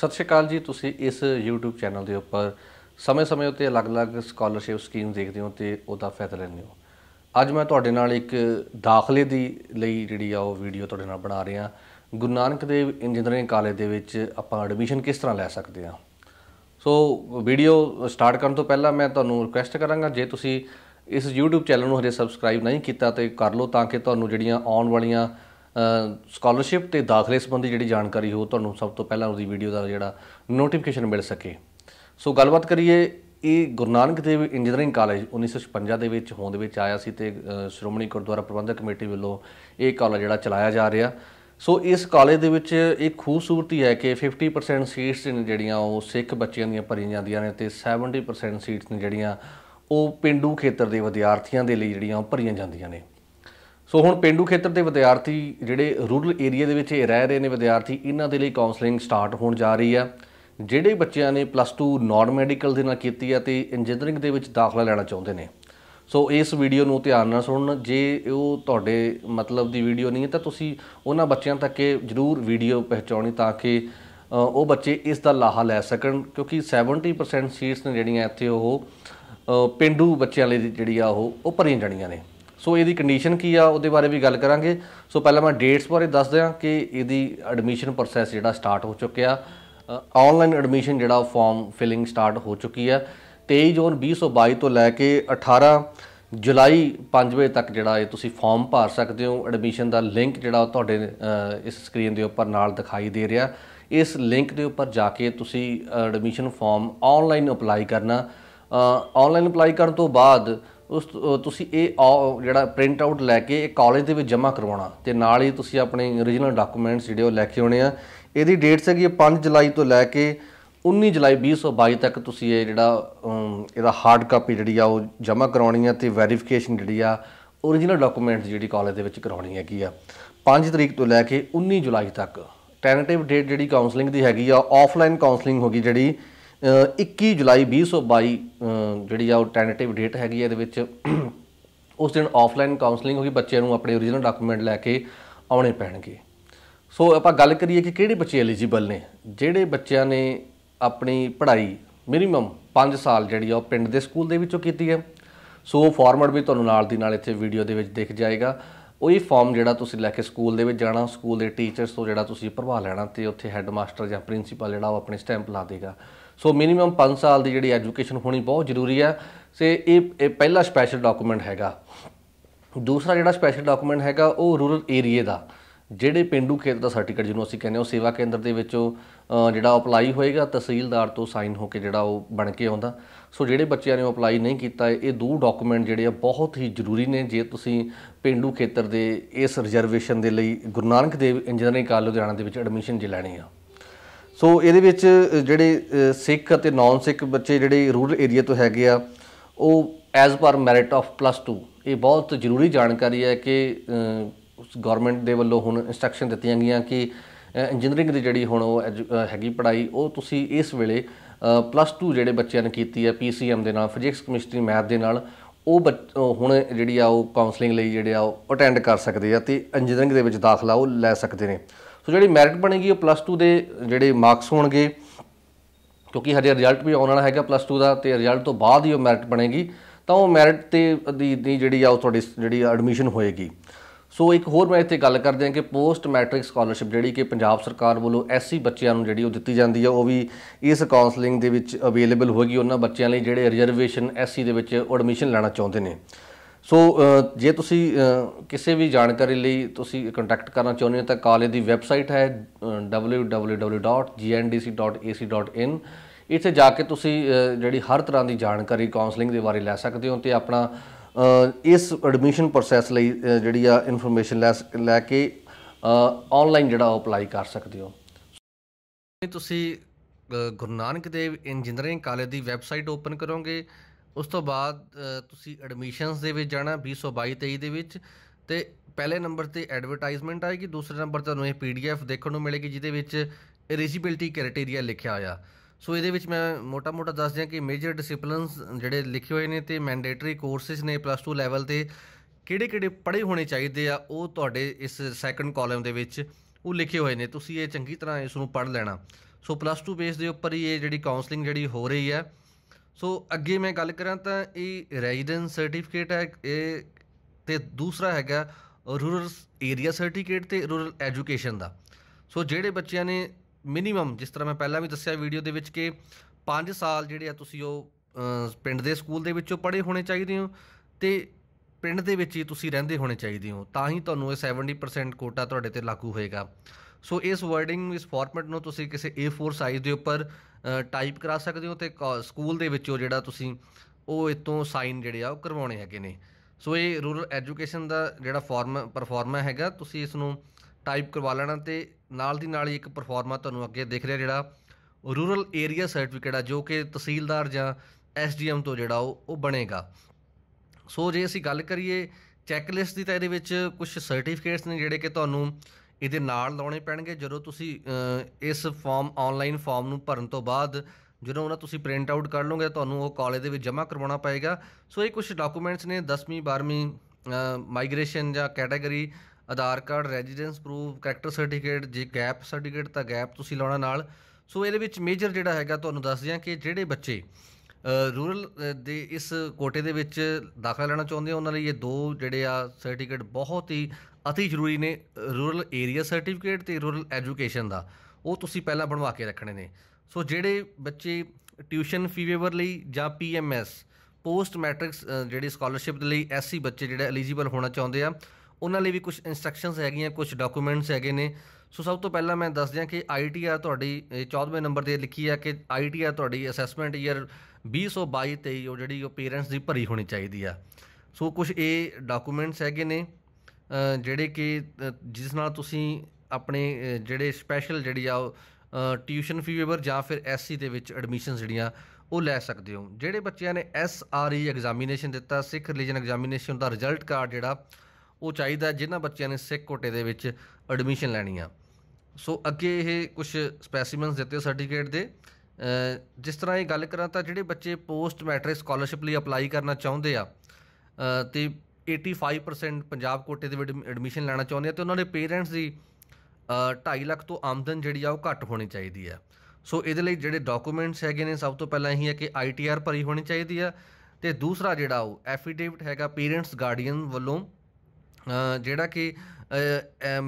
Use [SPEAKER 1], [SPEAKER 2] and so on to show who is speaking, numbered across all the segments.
[SPEAKER 1] ਸਤਿ ਸ਼੍ਰੀ ਅਕਾਲ ਜੀ ਤੁਸੀਂ ਇਸ YouTube ਚੈਨਲ ਦੇ ਉੱਪਰ ਸਮੇਂ-ਸਮੇਂ ਉੱਤੇ ਅਲੱਗ-ਅਲੱਗ ਸਕਾਲਰਸ਼ਿਪ ਸਕੀਮ ਦੇਖਦੇ ਹੋ ਤੇ ਉਹਦਾ ਫਾਇਦਾ ਲੈਂਦੇ ਹੋ ਅੱਜ ਮੈਂ ਤੁਹਾਡੇ ਨਾਲ ਇੱਕ ਦਾਖਲੇ ਦੀ ਲਈ ਜਿਹੜੀ ਆ ਉਹ ਵੀਡੀਓ ਤੁਹਾਡੇ ਨਾਲ ਬਣਾ ਰਿਹਾ ਗੁਰੂ ਨਾਨਕ ਦੇਵ ਇੰਜੀਨੀਅਰਿੰਗ ਕਾਲਜ ਦੇ ਵਿੱਚ ਆਪਾਂ ਐਡਮਿਸ਼ਨ ਕਿਸ ਤਰ੍ਹਾਂ ਲੈ ਸਕਦੇ ਆ ਸੋ ਵੀਡੀਓ ਸਟਾਰਟ ਕਰਨ ਤੋਂ ਪਹਿਲਾਂ ਮੈਂ ਤੁਹਾਨੂੰ ਰਿਕੁਐਸਟ ਕਰਾਂਗਾ ਜੇ ਤੁਸੀਂ ਇਸ YouTube ਚੈਨਲ ਨੂੰ ਹਜੇ ਸਬਸਕ੍ਰਾਈਬ ਨਹੀਂ ਕੀਤਾ ਤੇ ਕਰ ਲਓ ਤਾਂ ਕਿ ਤੁਹਾਨੂੰ ਜਿਹੜੀਆਂ ਆਉਣ ਵਾਲੀਆਂ ਸਕਾਲਰਸ਼ਿਪ ਤੇ ਦਾਖਲੇ ਸੰਬੰਧੀ ਜਿਹੜੀ ਜਾਣਕਾਰੀ ਹੋ ਤੁਹਾਨੂੰ ਸਭ ਤੋਂ ਪਹਿਲਾਂ ਉਹਦੀ ਵੀਡੀਓ ਦਾ ਜਿਹੜਾ ਨੋਟੀਫਿਕੇਸ਼ਨ ਮਿਲ ਸਕੇ ਸੋ ਗੱਲਬਾਤ ਕਰੀਏ ਇਹ ਗੁਰੂ ਨਾਨਕ ਦੇਵ ਇੰਜੀਨੀਅਰਿੰਗ ਕਾਲਜ 1956 ਦੇ ਵਿੱਚ ਹੋਂਦ ਵਿੱਚ ਆਇਆ ਸੀ ਤੇ ਸ਼੍ਰੋਮਣੀ ਗੁਰਦੁਆਰਾ ਪ੍ਰਬੰਧਕ ਕਮੇਟੀ ਵੱਲੋਂ ਇਹ ਕਾਲਜ ਜਿਹੜਾ ਚਲਾਇਆ ਜਾ ਰਿਹਾ ਸੋ ਇਸ ਕਾਲਜ ਦੇ ਵਿੱਚ ਇੱਕ ਖੂਬਸੂਰਤੀ ਹੈ ਕਿ 50% ਸੀਟਸ ਨੇ ਜਿਹੜੀਆਂ ਉਹ ਸਿੱਖ ਬੱਚਿਆਂ ਦੀਆਂ ਭਰੀਆਂ ਜਾਂਦੀਆਂ ਨੇ ਤੇ 70% ਸੀਟਸ ਨੇ ਜਿਹੜੀਆਂ ਉਹ ਪਿੰਡੂ ਖੇਤਰ ਦੇ ਵਿਦਿਆਰਥੀਆਂ ਦੇ ਲਈ ਜਿਹੜੀਆਂ ਉਹ ਭਰੀਆਂ ਜਾਂਦੀਆਂ ਨੇ ਸੋ ਹੁਣ ਪਿੰਡੂ ਖੇਤਰ ਦੇ ਵਿਦਿਆਰਥੀ ਜਿਹੜੇ ਰੂਰਲ ਏਰੀਆ ਦੇ ਵਿੱਚ ਰਹਿ ਰਹੇ ਨੇ ਵਿਦਿਆਰਥੀ ਇਹਨਾਂ ਦੇ ਲਈ ਕਾਉਂਸਲਿੰਗ ਸਟਾਰਟ ਹੋਣ ਜਾ ਰਹੀ ਆ ਜਿਹੜੇ ਬੱਚਿਆਂ ਨੇ ਪਲੱਸ 2 ਨਾਨ ਮੈਡੀਕਲ ਦੇ ਨਾਲ ਕੀਤੀ ਆ ਤੇ ਇੰਜੀਨੀਅਰਿੰਗ ਦੇ ਵਿੱਚ ਦਾਖਲਾ ਲੈਣਾ ਚਾਹੁੰਦੇ ਨੇ ਸੋ ਇਸ ਵੀਡੀਓ ਨੂੰ ਧਿਆਨ ਨਾਲ ਸੁਣਨ ਜੇ ਉਹ ਤੁਹਾਡੇ ਮਤਲਬ ਦੀ ਵੀਡੀਓ ਨਹੀਂ ਹੈ ਤਾਂ ਤੁਸੀਂ ਉਹਨਾਂ ਬੱਚਿਆਂ ਤੱਕ ਇਹ ਜ਼ਰੂਰ ਵੀਡੀਓ ਪਹੁੰਚਾਉਣੀ ਤਾਂ ਕਿ ਉਹ ਬੱਚੇ ਇਸ ਦਾ ਲਾਹਾ ਲੈ ਸਕਣ ਕਿਉਂਕਿ 70% ਸੀਟਸ ਨੇ ਜਿਹੜੀਆਂ ਇੱਥੇ ਉਹ ਪਿੰਡੂ ਬੱਚਿਆਂ ਲਈ ਜਿਹੜੀ ਆ ਉਹ ਉਹ ਹੀ ਜਾਣੀਆਂ ਨੇ ਸੋ ਇਹਦੀ ਕੰਡੀਸ਼ਨ ਕੀ ਆ ਉਹਦੇ ਬਾਰੇ ਵੀ ਗੱਲ ਕਰਾਂਗੇ ਸੋ ਪਹਿਲਾਂ ਮੈਂ ਡੇਟਸ ਬਾਰੇ ਦੱਸ ਦਿਆਂ ਕਿ ਇਹਦੀ ਐਡਮਿਸ਼ਨ ਪ੍ਰੋਸੈਸ ਜਿਹੜਾ ਸਟਾਰਟ ਹੋ ਚੁੱਕਿਆ ਆਨਲਾਈਨ ਐਡਮਿਸ਼ਨ ਜਿਹੜਾ ਫਾਰਮ ਫਿਲਿੰਗ ਸਟਾਰਟ ਹੋ ਚੁੱਕੀ ਆ 23 ਜੂਨ 2022 ਤੋਂ ਲੈ ਕੇ 18 ਜੁਲਾਈ 5 ਵਜੇ ਤੱਕ ਜਿਹੜਾ ਇਹ ਤੁਸੀਂ ਫਾਰਮ ਭਰ ਸਕਦੇ ਹੋ ਐਡਮਿਸ਼ਨ ਦਾ ਲਿੰਕ ਜਿਹੜਾ ਤੁਹਾਡੇ ਇਸ ਸਕਰੀਨ ਦੇ ਉੱਪਰ ਨਾਲ ਦਿਖਾਈ ਦੇ ਰਿਹਾ ਇਸ ਲਿੰਕ ਦੇ ਉੱਪਰ ਜਾ ਕੇ ਤੁਸੀਂ ਐਡਮਿਸ਼ਨ ਫਾਰਮ ਆਨਲਾਈਨ ਅਪਲਾਈ ਕਰਨਾ ਆਨਲਾਈਨ ਅਪਲਾਈ ਕਰਨ ਤੋਂ ਬਾਅਦ ਉਸ ਤੁਸੀਂ ਇਹ ਜਿਹੜਾ ਪ੍ਰਿੰਟ ਆਊਟ ਲੈ ਕੇ ਇਹ ਕਾਲਜ ਦੇ ਵਿੱਚ ਜਮ੍ਹਾਂ ਕਰਵਾਉਣਾ ਤੇ ਨਾਲ ਹੀ ਤੁਸੀਂ ਆਪਣੇ origignal ਡਾਕੂਮੈਂਟਸ ਜਿਹੜੇ ਉਹ ਲੈ ਕੇ ਆਉਣੇ ਆ ਇਹਦੀ ਡੇਟਸ ਹੈਗੀ 5 ਜੁਲਾਈ ਤੋਂ ਲੈ ਕੇ 19 ਜੁਲਾਈ 2022 ਤੱਕ ਤੁਸੀਂ ਇਹ ਜਿਹੜਾ ਇਹਦਾ ਹਾਰਡ ਕਾਪੀ ਜਿਹੜੀ ਆ ਉਹ ਜਮ੍ਹਾਂ ਕਰਾਉਣੀ ਆ ਤੇ ਵੈਰੀਫਿਕੇਸ਼ਨ ਜਿਹੜੀ ਆ origignal ਡਾਕੂਮੈਂਟਸ ਜਿਹੜੀ ਕਾਲਜ ਦੇ ਵਿੱਚ ਕਰਾਉਣੀ ਹੈਗੀ ਆ 5 ਤਰੀਕ ਤੋਂ ਲੈ ਕੇ 19 ਜੁਲਾਈ ਤੱਕ ਟੈਂਟੇਟਿਵ ਡੇਟ ਜਿਹੜੀ ਕਾਉਂਸਲਿੰਗ ਦੀ ਹੈਗੀ ਆ ਆਫਲਾਈਨ ਕਾਉਂਸਲਿੰਗ ਹੋਗੀ ਜਿਹੜੀ 21 ਜੁਲਾਈ 2022 ਜਿਹੜੀ ਆ ਉਹ ਟੈਂਟੇਟਿਵ ਡੇਟ ਹੈਗੀ ਹੈ ਇਹਦੇ ਵਿੱਚ ਉਸ ਦਿਨ ਆਫਲਾਈਨ ਕਾਉਂਸਲਿੰਗ ਹੋਗੀ ਬੱਚਿਆਂ ਨੂੰ ਆਪਣੇ origignal ਡਾਕੂਮੈਂਟ ਲੈ ਕੇ ਆਉਣੇ ਪੈਣਗੇ ਸੋ ਆਪਾਂ ਗੱਲ ਕਰੀਏ ਕਿ ਕਿਹੜੇ ਬੱਚੇ ਐਲੀਜੀਬਲ ਨੇ ਜਿਹੜੇ ਬੱਚਿਆਂ ਨੇ ਆਪਣੀ ਪੜ੍ਹਾਈ ਮਿਨੀਮਮ 5 ਸਾਲ ਜਿਹੜੀ ਆ ਉਹ ਪਿੰਡ ਦੇ ਸਕੂਲ ਦੇ ਵਿੱਚੋਂ ਕੀਤੀ ਹੈ ਸੋ ਫਾਰਮੈਟ ਵੀ ਤੁਹਾਨੂੰ ਨਾਲ ਦੀ ਨਾਲ ਇੱਥੇ ਵੀਡੀਓ ਦੇ ਵਿੱਚ ਦਿਖ ਜਾਏਗਾ ਉਹ ਫਾਰਮ ਜਿਹੜਾ ਤੁਸੀਂ ਲੈ ਕੇ ਸਕੂਲ ਦੇ ਵਿੱਚ ਜਾਣਾ ਸਕੂਲ ਦੇ ਟੀਚਰਸ ਤੋਂ ਜਿਹੜਾ ਤੁਸੀਂ ਭਰਵਾ ਲੈਣਾ ਤੇ ਉੱਥੇ ਹੈੱਡਮਾਸਟਰ ਜਾਂ ਪ੍ਰਿੰਸੀਪਲ ਜਿਹੜਾ ਉਹ ਆਪਣੇ ਸਟੈਂਪ ਲਾ ਦੇਗਾ ਸੋ ਮਿਨੀਮਮ 5 ਸਾਲ ਦੀ ਜਿਹੜੀ ਐਜੂਕੇਸ਼ਨ ਹੋਣੀ ਬਹੁਤ ਜ਼ਰੂਰੀ ਹੈ ਸੇ ਇਹ ਇਹ ਪਹਿਲਾ ਸਪੈਸ਼ਲ ਡਾਕੂਮੈਂਟ ਹੈਗਾ ਦੂਸਰਾ ਜਿਹੜਾ ਸਪੈਸ਼ਲ ਡਾਕੂਮੈਂਟ ਹੈਗਾ ਉਹ ਰੂਰਲ ਏਰੀਆ ਦਾ ਜਿਹੜੇ ਪਿੰਡੂ ਖੇਤ ਦਾ ਸਰਟੀਫਿਕੇਟ ਜਿਹਨੂੰ ਅਸੀਂ ਕਹਿੰਦੇ ਹਾਂ ਉਹ ਸੇਵਾ ਕੇਂਦਰ ਦੇ ਵਿੱਚੋਂ ਜਿਹੜਾ ਅਪਲਾਈ ਹੋਏਗਾ ਤਹਿਸੀਲਦਾਰ ਤੋਂ ਸਾਈਨ ਹੋ ਕੇ ਜਿਹੜਾ ਉਹ ਬਣ ਕੇ ਆਉਂਦਾ ਸੋ ਜਿਹੜੇ ਬੱਚਿਆਂ ਨੇ ਅਪਲਾਈ ਨਹੀਂ ਕੀਤਾ ਇਹ ਦੋ ਡਾਕੂਮੈਂਟ ਜਿਹੜੇ ਆ ਬਹੁਤ ਹੀ ਜ਼ਰੂਰੀ ਨੇ ਜੇ ਤੁਸੀਂ ਪਿੰਡੂ ਖੇਤਰ ਦੇ ਇਸ ਰਿਜ਼ਰਵੇਸ਼ਨ ਦੇ ਲਈ ਗੁਰੂ ਨਾਨਕ ਦੇਵ ਇੰਜੀਨੀਅਰਿੰਗ ਕਾਲਜ ਲੁਧਿਆਣਾ ਦੇ ਵਿੱਚ ਐਡਮਿਸ਼ਨ ਜੇ ਲੈਣੀ ਆ ਸੋ ਇਹਦੇ ਵਿੱਚ ਜਿਹੜੇ ਸਿੱਖ ਅਤੇ ਨਾਨ ਸਿੱਖ ਬੱਚੇ ਜਿਹੜੇ ਰੂਰਲ ਏਰੀਆ ਤੋਂ ਹੈਗੇ ਆ ਉਹ as per merit of plus 2 ਇਹ ਬਹੁਤ ਜ਼ਰੂਰੀ ਜਾਣਕਾਰੀ ਹੈ ਕਿ ਉਸ ਗਵਰਨਮੈਂਟ ਦੇ ਵੱਲੋਂ ਹੁਣ ਇਨਸਟਰਕਸ਼ਨ ਦਿੱਤੀਆਂ ਗਈਆਂ ਕਿ ਇੰਜੀਨੀਅਰਿੰਗ ਦੀ ਜਿਹੜੀ ਹੁਣ ਉਹ ਹੈਗੀ ਪੜ੍ਹਾਈ ਉਹ ਤੁਸੀਂ ਇਸ ਵੇਲੇ ਪਲੱਸ 2 ਜਿਹੜੇ ਬੱਚਿਆਂ ਨੇ ਕੀਤੀ ਹੈ ਪੀਸੀਐਮ ਦੇ ਨਾਲ ਫਿਜ਼ਿਕਸ ਕੈਮਿਸਟਰੀ ਮੈਥ ਦੇ ਨਾਲ ਉਹ ਹੁਣ ਜਿਹੜੀ ਆ ਉਹ ਕਾਉਂਸਲਿੰਗ ਲਈ ਜਿਹੜੇ ਆ ਉਹ ਅਟੈਂਡ ਕਰ ਸਕਦੇ ਆ ਤੇ ਇੰਜੀਨੀਅਰਿੰਗ ਦੇ ਵਿੱਚ ਦਾਖਲਾ ਉਹ ਲੈ ਸਕਦੇ ਨੇ ਸੋ ਜਿਹੜੀ ਮੈਰਿਟ ਬਣੇਗੀ ਉਹ ਪਲੱਸ 2 ਦੇ ਜਿਹੜੇ ਮਾਰਕਸ ਹੋਣਗੇ ਕਿਉਂਕਿ ਹਜੇ ਰਿਜ਼ਲਟ ਵੀ ਆਉਣ ਵਾਲਾ ਹੈਗਾ ਪਲੱਸ 2 ਦਾ ਤੇ ਰਿਜ਼ਲਟ ਤੋਂ ਬਾਅਦ ਹੀ ਉਹ ਮੈਰਿਟ ਬਣੇਗੀ ਤਾਂ ਉਹ ਮੈਰਿਟ ਤੇ ਦੀ ਜਿਹੜੀ ਆ ਉਹ ਤੁਹਾਡੀ ਜਿਹੜੀ ਐਡਮਿਸ਼ਨ ਹੋਏਗੀ ਸੋ ਇੱਕ ਹੋਰ ਮੈਂ ਇੱਥੇ ਗੱਲ ਕਰਦੇ ਹਾਂ ਕਿ ਪੋਸਟ ਮੈਟ੍ਰਿਕ ਸਕਾਲਰਸ਼ਿਪ ਜਿਹੜੀ ਕਿ ਪੰਜਾਬ ਸਰਕਾਰ ਵੱਲੋਂ ਐਸਸੀ ਬੱਚਿਆਂ ਨੂੰ ਜਿਹੜੀ ਉਹ ਦਿੱਤੀ ਜਾਂਦੀ ਹੈ ਉਹ ਵੀ ਇਸ ਕਾਉਂਸਲਿੰਗ ਦੇ ਵਿੱਚ ਅਵੇਲੇਬਲ ਹੋਏਗੀ ਉਹਨਾਂ ਬੱਚਿਆਂ ਲਈ ਜਿਹੜੇ ਰਿਜ਼ਰਵੇਸ਼ਨ ਐਸਸੀ ਦੇ ਵਿੱਚ ਐਡਮਿਸ਼ਨ ਲੈਣਾ ਚਾਹੁੰਦੇ ਨੇ ਸੋ ਜੇ ਤੁਸੀਂ ਕਿਸੇ ਵੀ ਜਾਣਕਾਰੀ ਲਈ ਤੁਸੀਂ ਕੰਟੈਕਟ ਕਰਨਾ ਚਾਹੁੰਦੇ ਹੋ ਤਾਂ ਕਾਲਜ ਦੀ ਵੈਬਸਾਈਟ ਹੈ www.gndc.ac.in ਇੱਥੇ ਜਾ ਕੇ ਤੁਸੀਂ ਜਿਹੜੀ ਹਰ ਤਰ੍ਹਾਂ ਦੀ ਜਾਣਕਾਰੀ ਕਾਉਂਸਲਿੰਗ ਦੇ ਬਾਰੇ ਲੈ ਸਕਦੇ ਹੋ ਤੇ ਆਪਣਾ ਇਸ ਐਡਮਿਸ਼ਨ ਪ੍ਰੋਸੈਸ ਲਈ ਜਿਹੜੀ ਆ ਇਨਫੋਰਮੇਸ਼ਨ ਲੈ ਕੇ ਆਨਲਾਈਨ ਜਿਹੜਾ ਅਪਲਾਈ ਕਰ ਸਕਦੇ ਹੋ ਤੁਸੀਂ ਗੁਰੂ ਨਾਨਕ ਦੇਵ ਇੰਜੀਨੀਅਰਿੰਗ ਕਾਲਜ ਦੀ ਵੈਬਸਾਈਟ ਓਪਨ ਕਰੋਗੇ ਉਸ ਤੋਂ ਬਾਅਦ ਤੁਸੀਂ ਐਡਮਿਸ਼ਨਸ ਦੇ ਵਿੱਚ ਜਾਣਾ 2022 23 ਦੇ ਵਿੱਚ ਤੇ ਪਹਿਲੇ ਨੰਬਰ ਤੇ ਐਡਵਰਟਾਈਜ਼ਮੈਂਟ ਆਏਗੀ ਦੂਸਰੇ ਨੰਬਰ ਤੁਹਾਨੂੰ ਇਹ ਪੀਡੀਐਫ ਦੇਖਣ ਨੂੰ ਮਿਲੇਗੀ ਜਿਹਦੇ ਵਿੱਚ ਐਲੀਜੀਬਿਲਟੀ ਕ੍ਰਾਈਟੇਰੀਆ ਲਿਖਿਆ ਆਇਆ ਸੋ ਇਹਦੇ ਵਿੱਚ ਮੈਂ ਮੋਟਾ-ਮੋਟਾ ਦੱਸ ਦਿਆਂ ਕਿ ਮੇਜਰ ਡਿਸਪਲਿਨਸ ਜਿਹੜੇ ਲਿਖੇ ਹੋਏ ਨੇ ਤੇ ਮੈਂਡੇਟਰੀ ਕੋਰਸਸ ਨੇ ਪਲੱਸ 2 ਲੈਵਲ ਤੇ ਕਿਹੜੇ-ਕਿਹੜੇ ਪੜ੍ਹੇ ਹੋਣੇ ਚਾਹੀਦੇ ਆ ਉਹ ਤੁਹਾਡੇ ਇਸ ਸੈਕੰਡ ਕਾਲਮ ਦੇ ਵਿੱਚ ਉਹ ਲਿਖੇ ਹੋਏ ਨੇ ਤੁਸੀਂ ਇਹ ਚੰਗੀ ਤਰ੍ਹਾਂ ਇਸ ਨੂੰ ਪੜ੍ਹ ਲੈਣਾ ਸੋ ਪਲੱਸ 2 ਬੇਸ ਦੇ ਉੱਪਰ ਹੀ ਇਹ ਜਿਹੜੀ ਕਾਉਂਸਲਿੰਗ ਜਿਹੜੀ ਹੋ ਰਹੀ ਹੈ ਸੋ ਅੱਗੇ ਮੈਂ ਗੱਲ ਕਰਾਂ ਤਾਂ ਇਹ ਰੈਜ਼ੀਡੈਂਸ ਸਰਟੀਫਿਕੇਟ ਹੈ ਇਹ ਤੇ ਦੂਸਰਾ ਹੈਗਾ ਰੂਰਲ ਏਰੀਆ ਸਰਟੀਫਿਕੇਟ ਤੇ ਰੂਰਲ ਐਜੂਕੇਸ਼ਨ ਦਾ ਸੋ ਜਿਹੜੇ ਬੱਚਿਆਂ ਨੇ ਮਿਨੀਮਮ ਜਿਸ ਤਰ੍ਹਾਂ ਮੈਂ ਪਹਿਲਾਂ ਵੀ ਦੱਸਿਆ ਵੀਡੀਓ ਦੇ ਵਿੱਚ ਕਿ 5 ਸਾਲ ਜਿਹੜੇ ਆ ਤੁਸੀਂ ਉਹ ਪਿੰਡ ਦੇ ਸਕੂਲ ਦੇ ਵਿੱਚੋਂ ਪੜ੍ਹੇ ਹੋਣੇ ਚਾਹੀਦੇ ਹੋ ਤੇ ਪਿੰਡ ਦੇ ਵਿੱਚ ਹੀ ਤੁਸੀਂ ਰਹਿੰਦੇ ਹੋਣੇ ਚਾਹੀਦੇ ਹੋ ਤਾਂ ਹੀ ਤੁਹਾਨੂੰ ਇਹ 70% ਕੋਟਾ ਤੁਹਾਡੇ ਤੇ ਲਾਗੂ ਹੋਏਗਾ ਸੋ ਇਸ ਵਰਡਿੰਗ ਇਸ ਫਾਰਮੈਟ ਨੂੰ ਤੁਸੀਂ ਕਿਸੇ A4 ਸਾਈਜ਼ ਦੇ ਉੱਪਰ ਟਾਈਪ ਕਰਾ ਸਕਦੇ ਹੋ ਤੇ ਸਕੂਲ ਦੇ ਵਿੱਚੋਂ ਜਿਹੜਾ ਤੁਸੀਂ ਉਹ ਇਤੋਂ ਸਾਈਨ ਜਿਹੜੇ ਆ ਉਹ ਕਰਵਾਉਣੇ ਹੈਗੇ ਨੇ ਸੋ ਇਹ ਰੂਰਲ ਐਜੂਕੇਸ਼ਨ ਦਾ ਜਿਹੜਾ ਫਾਰਮ ਪਰਫਾਰਮਾ ਹੈਗਾ ਤੁਸੀਂ ਇਸ ਨੂੰ ਟਾਈਪ ਕਰਵਾ ਲੈਣਾ ਤੇ ਨਾਲ ਦੀ ਨਾਲ ਹੀ ਇੱਕ ਪਰਫਾਰਮਾ ਤੁਹਾਨੂੰ ਅੱਗੇ ਦਿਖ ਰਿਹਾ ਜਿਹੜਾ ਰੂਰਲ ਏਰੀਆ ਸਰਟੀਫਿਕੇਟ ਆ ਜੋ ਕਿ ਤਹਿਸੀਲਦਾਰ ਜਾਂ ਐਸਡੀਐਮ ਤੋਂ ਜਿਹੜਾ ਉਹ ਉਹ ਬਣੇਗਾ ਸੋ ਜੇ ਅਸੀਂ ਗੱਲ ਕਰੀਏ ਚੈੱਕਲਿਸਟ ਦੀ ਤਾਂ ਇਹਦੇ ਵਿੱਚ ਕੁਝ ਸਰਟੀਫਿਕੇਟਸ ਨੇ ਜਿਹੜੇ ਕਿ ਤੁਹਾਨੂੰ ਇਹਦੇ ਨਾਲ ਲਾਉਣੇ ਪੈਣਗੇ ਜਦੋਂ ਤੁਸੀਂ ਇਸ ਫਾਰਮ ਆਨਲਾਈਨ ਫਾਰਮ ਨੂੰ ਭਰਨ ਤੋਂ ਬਾਅਦ ਜਦੋਂ ਉਹਨਾਂ ਤੁਸੀਂ ਪ੍ਰਿੰਟ ਆਊਟ ਕਰ ਲਓਗੇ ਤੁਹਾਨੂੰ ਉਹ ਕਾਲਜ ਦੇ ਵਿੱਚ ਜਮ੍ਹਾਂ ਕਰਵਾਉਣਾ ਪਏਗਾ ਸੋ ਇਹ ਕੁਝ ਡਾਕੂਮੈਂਟਸ ਨੇ 10ਵੀਂ 12ਵੀਂ ਮਾਈਗ੍ਰੇਸ਼ਨ ਜਾਂ category Aadhaar card residence proof character certificate ਜੇ ਗੈਪ ਸਰਟੀਫਿਕੇਟ ਤਾਂ ਗੈਪ ਤੁਸੀਂ ਲਾਉਣਾ ਨਾਲ ਸੋ ਇਹਦੇ ਵਿੱਚ ਮੇਜਰ ਜਿਹੜਾ ਹੈਗਾ ਤੁਹਾਨੂੰ ਦੱਸ ਦਿਆਂ ਕਿ ਜਿਹੜੇ ਬੱਚੇ ਰੂਰਲ ਦੇ ਇਸ ਕੋਟੇ ਦੇ ਵਿੱਚ ਦਾਖਲਾ ਲੈਣਾ ਚਾਹੁੰਦੇ ਹੋ ਉਹਨਾਂ ਲਈ ਇਹ ਦੋ ਜਿਹੜੇ ਆ ਸਰਟੀਫਿਕੇਟ ਬਹੁਤ ਹੀ অতি ਜ਼ਰੂਰੀ ਨੇ ਰੂਰਲ ਏਰੀਆ ਸਰਟੀਫਿਕੇਟ ਤੇ ਰੂਰਲ ਐਜੂਕੇਸ਼ਨ ਦਾ ਉਹ ਤੁਸੀਂ ਪਹਿਲਾਂ ਬਣਵਾ ਕੇ ਰੱਖਣੇ ਨੇ ਸੋ ਜਿਹੜੇ ਬੱਚੇ ਟਿਊਸ਼ਨ ਫੀ ਵੇਵਰ ਲਈ ਜਾਂ ਪੀਐਮਐਸ ਪੋਸਟ ਮੈਟ੍ਰਿਕਸ ਜਿਹੜੀ ਸਕਾਲਰਸ਼ਿਪ ਦੇ ਲਈ ਐਸੀ ਬੱਚੇ ਜਿਹੜੇ ਐਲੀਜੀਬਲ ਹੋਣਾ ਚਾਹੁੰਦੇ ਆ ਉਹਨਾਂ ਲਈ ਵੀ ਕੁਝ ਇਨਸਟਰਕਸ਼ਨਸ ਹੈਗੀਆਂ ਕੁਝ ਡਾਕੂਮੈਂਟਸ ਹੈਗੇ ਨੇ ਸੋ ਸਭ ਤੋਂ ਪਹਿਲਾਂ ਮੈਂ ਦੱਸ ਦਿਆਂ ਕਿ ਆਈਟੀਆਰ ਤੁਹਾਡੀ 14ਵੇਂ ਨੰਬਰ ਤੇ ਲਿਖੀ ਆ ਕਿ ਆਈਟੀਆਰ ਤੁਹਾਡੀ ਅਸੈਸਮੈਂਟ ਈਅਰ 2022 23 ਉਹ ਜਿਹੜੀ ਉਹ ਪੇਰੈਂਟਸ ਦੀ ਭਰੀ ਹੋਣੀ ਚਾਹੀਦੀ ਆ ਸੋ ਕੁਝ ਇਹ ਡਾਕੂਮੈਂਟਸ ਹੈਗੇ ਨੇ ਜਿਹੜੇ ਕਿ ਜਿਸ ਨਾਲ ਤੁਸੀਂ ਆਪਣੇ ਜਿਹੜੇ ਸਪੈਸ਼ਲ ਜਿਹੜੀ ਆ ਟਿਊਸ਼ਨ ਫੀ ਵੇਵਰ ਜਾਂ ਫਿਰ ਐਸਸੀ ਦੇ ਵਿੱਚ ਐਡਮਿਸ਼ਨਸ ਜਿਹੜੀਆਂ ਉਹ ਲੈ ਸਕਦੇ ਹੋ ਜਿਹੜੇ ਬੱਚਿਆਂ ਨੇ ਐਸਆਰਈ ਐਗਜ਼ਾਮੀਨੇਸ਼ਨ e ਦਿੱਤਾ ਸਿੱਖ ਰਿਲੀਜਨ ਐਗਜ਼ਾਮੀਨੇਸ਼ਨ ਦਾ ਰਿਜ਼ਲਟ ਕਾਰਡ ਜਿਹੜਾ ਉਹ ਚਾਹੀਦਾ ਜਿਨ੍ਹਾਂ ਬੱਚਿਆਂ ਨੇ ਸਿੱਖ ਕੋਟੇ ਦੇ ਵਿੱਚ ਐਡਮਿਸ਼ਨ ਲੈਣੀ ਆ ਸੋ ਅੱਗੇ ਇਹ ਕੁਝ ਸਪੈਸੀਮਨਸ ਦਿੱਤੇ ਸਰਟੀਫਿਕੇਟ ਦੇ ਜਿਸ ਤਰ੍ਹਾਂ ਇਹ ਗੱਲ ਕਰਾਂ ਤਾਂ ਜਿਹੜੇ ਬੱਚੇ ਪੋਸਟ ਮੈਟ੍ਰਿਕ ਸਕਾਲਰਸ਼ਿਪ ਲਈ ਅਪਲਾਈ ਕਰਨਾ ਚਾਹੁੰਦੇ ਆ ਤੇ 85% ਪੰਜਾਬ ਕੋਟੇ ਦੇ ਵਿੱਚ ਐਡਮਿਸ਼ਨ ਲੈਣਾ ਚਾਹੁੰਦੇ ਆ ਤੇ ਉਹਨਾਂ ਦੇ ਪੇਰੈਂਟਸ ਦੀ 2.5 ਲੱਖ ਤੋਂ ਆਮਦਨ ਜਿਹੜੀ ਆ ਉਹ ਘੱਟ ਹੋਣੀ ਚਾਹੀਦੀ ਆ ਸੋ ਇਹਦੇ ਲਈ ਜਿਹੜੇ ਡਾਕੂਮੈਂਟਸ ਹੈਗੇ ਨੇ ਸਭ ਤੋਂ ਪਹਿਲਾਂ ਇਹ ਹੈ ਕਿ ਆਈਟੀਆਰ ਭਰੀ ਹੋਣੀ ਚਾਹੀਦੀ ਆ ਤੇ ਦੂਸਰਾ ਜਿਹੜਾ ਉਹ ਐਫੀਡੇਵਿਟ ਹੈਗਾ ਪੇਰੈਂਟਸ ਗਾਰਡੀਅਨ ਵੱਲੋਂ ਜਿਹੜਾ ਕਿ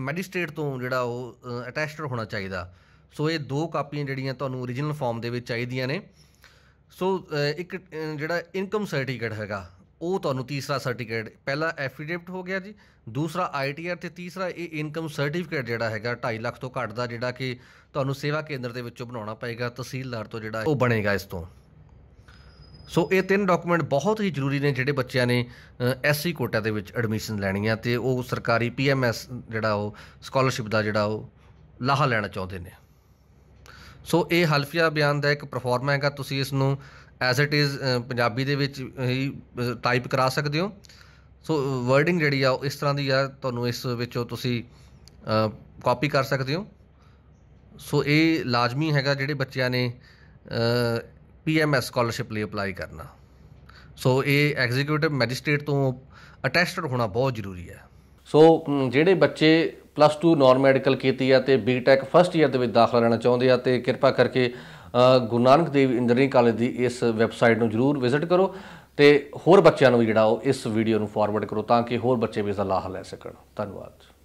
[SPEAKER 1] ਮੈਜਿਸਟ੍ਰੇਟ ਤੋਂ ਜਿਹੜਾ ਉਹ ਅਟੈਸਟਡ ਹੋਣਾ ਚਾਹੀਦਾ ਸੋ ਇਹ ਦੋ ਕਾਪੀਆਂ ਜਿਹੜੀਆਂ ਤੁਹਾਨੂੰ origignal ਫਾਰਮ ਦੇ ਵਿੱਚ ਚਾਹੀਦੀਆਂ ਨੇ ਸੋ ਇੱਕ ਜਿਹੜਾ ਇਨਕਮ ਸਰਟੀਫਿਕੇਟ ਹੈਗਾ ਉਹ ਤੁਹਾਨੂੰ ਤੀਸਰਾ ਸਰਟੀਫਿਕੇਟ ਪਹਿਲਾ ਐਫੀਡੇਵਿਟ ਹੋ ਗਿਆ ਜੀ ਦੂਸਰਾ ਆਈਟੀਆਰ ਤੇ ਤੀਸਰਾ ਇਹ ਇਨਕਮ ਸਰਟੀਫਿਕੇਟ ਜਿਹੜਾ ਹੈਗਾ 2.5 ਲੱਖ ਤੋਂ ਘੱਟ ਦਾ ਜਿਹੜਾ ਕਿ ਤੁਹਾਨੂੰ ਸੇਵਾ ਕੇਂਦਰ ਦੇ ਵਿੱਚੋਂ ਬਣਾਉਣਾ ਪਏਗਾ ਤਹਿਸੀਲਦਾਰ ਤੋਂ ਜਿਹੜਾ ਉਹ ਬਣੇਗਾ ਇਸ ਤੋਂ ਸੋ ਇਹ ਤਿੰਨ ਡਾਕੂਮੈਂਟ ਬਹੁਤ ਹੀ ਜ਼ਰੂਰੀ ਨੇ ਜਿਹੜੇ ਬੱਚਿਆਂ ਨੇ ਐਸਸੀ ਕੋਟਾ ਦੇ ਵਿੱਚ ਐਡਮਿਸ਼ਨ ਲੈਣੀ ਆ ਤੇ ਉਹ ਸਰਕਾਰੀ ਪੀਐਮਐਸ ਜਿਹੜਾ ਉਹ ਸਕਾਲਰਸ਼ਿਪ ਦਾ ਜਿਹੜਾ ਉਹ ਲਾਹਾ ਲੈਣਾ ਚਾਹੁੰਦੇ ਨੇ ਸੋ ਇਹ ਹਲਫੀਆ ਬਿਆਨ ਦਾ ਇੱਕ ਪਰਫਾਰਮਾ ਹੈਗਾ ਤੁਸੀਂ ਇਸ ਨੂੰ ਐਸ ਇਟ ਇਜ਼ ਪੰਜਾਬੀ ਦੇ ਵਿੱਚ ਹੀ ਟਾਈਪ ਕਰਾ ਸਕਦੇ ਹੋ ਸੋ ਵਰਡਿੰਗ ਜਿਹੜੀ ਆ ਇਸ ਤਰ੍ਹਾਂ ਦੀ ਆ ਤੁਹਾਨੂੰ ਇਸ ਵਿੱਚੋਂ ਤੁਸੀਂ ਕਾਪੀ ਕਰ ਸਕਦੇ ਹੋ ਸੋ ਇਹ ਲਾਜ਼ਮੀ ਹੈਗਾ ਜਿਹੜੇ ਬੱਚਿਆਂ ਨੇ ਪੀਐਮਐਸ ਸਕਾਲਰਸ਼ਿਪ ਲਈ ਅਪਲਾਈ ਕਰਨਾ ਸੋ ਇਹ ਐਗਜ਼ੀਕਿਊਟਿਵ ਮੈਜਿਸਟ੍ਰੇਟ ਤੋਂ ਅਟੈਸਟਡ ਹੋਣਾ ਬਹੁਤ ਜ਼ਰੂਰੀ ਹੈ ਸੋ ਜਿਹੜੇ ਬੱਚੇ ਪਲੱਸ 2 ਨਾਨ ਮੈਡੀਕਲ ਕੀਤੀ ਆ ਤੇ ਬੀਟੈਕ ਫਸਟ ਇਅਰ ਦੇ ਵਿੱਚ ਦਾਖਲਾ ਲੈਣਾ ਚਾਹੁੰਦੇ ਆ ਤੇ ਕਿਰਪਾ ਕਰਕੇ ਗੁਰੂ ਨਾਨਕ ਦੇਵ ਇੰਜੀਨੀਅਰਿੰਗ ਕਾਲਜ ਦੀ ਇਸ ਵੈਬਸਾਈਟ ਨੂੰ ਜਰੂਰ ਵਿਜ਼ਿਟ ਕਰੋ ਤੇ ਹੋਰ ਬੱਚਿਆਂ ਨੂੰ ਵੀ ਜਿਹੜਾ ਉਹ ਇਸ ਵੀਡੀਓ ਨੂੰ ਫਾਰਵਰਡ ਕਰੋ ਤਾਂ ਕਿ ਹੋਰ ਬੱਚੇ ਵੀ ਇਸ ਦਾ ਲਾਹਾ ਲੈ ਸਕਣ ਧੰਨਵਾਦ